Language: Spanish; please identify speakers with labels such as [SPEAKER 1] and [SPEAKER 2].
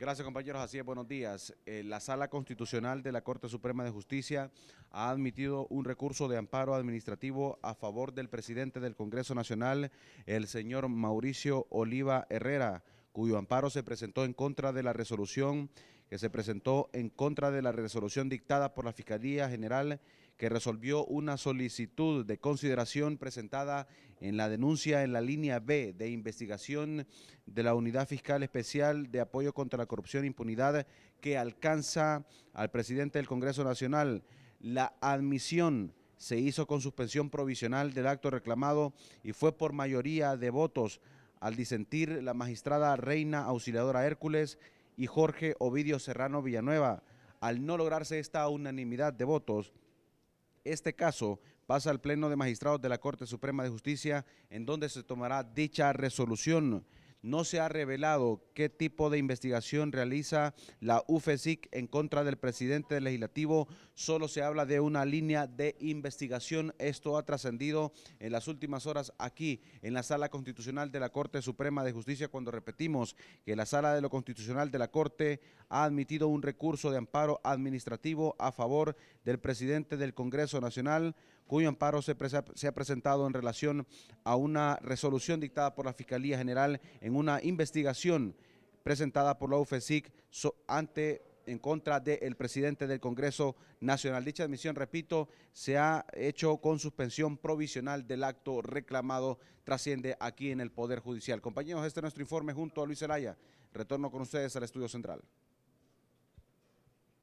[SPEAKER 1] Gracias compañeros, así es, buenos días. Eh, la Sala Constitucional de la Corte Suprema de Justicia ha admitido un recurso de amparo administrativo a favor del presidente del Congreso Nacional, el señor Mauricio Oliva Herrera, cuyo amparo se presentó en contra de la resolución que se presentó en contra de la resolución dictada por la Fiscalía General que resolvió una solicitud de consideración presentada en la denuncia en la línea B de investigación de la Unidad Fiscal Especial de Apoyo contra la Corrupción e Impunidad que alcanza al presidente del Congreso Nacional. La admisión se hizo con suspensión provisional del acto reclamado y fue por mayoría de votos al disentir la magistrada Reina Auxiliadora Hércules y Jorge Ovidio Serrano Villanueva. Al no lograrse esta unanimidad de votos, este caso pasa al Pleno de Magistrados de la Corte Suprema de Justicia, en donde se tomará dicha resolución no se ha revelado qué tipo de investigación realiza la UFESIC en contra del presidente legislativo. Solo se habla de una línea de investigación. Esto ha trascendido en las últimas horas aquí en la Sala Constitucional de la Corte Suprema de Justicia cuando repetimos que la Sala de lo Constitucional de la Corte ha admitido un recurso de amparo administrativo a favor del presidente del Congreso Nacional cuyo amparo se, ha presentado en relación a una resolución dictada por la Fiscalía General en una investigación presentada por la UFESIC ante en contra del presidente del Congreso Nacional. Dicha admisión, repito, se ha hecho con suspensión provisional del acto reclamado, trasciende aquí en el Poder Judicial. Compañeros, este es nuestro informe junto a Luis Elaya. Retorno con ustedes al Estudio Central.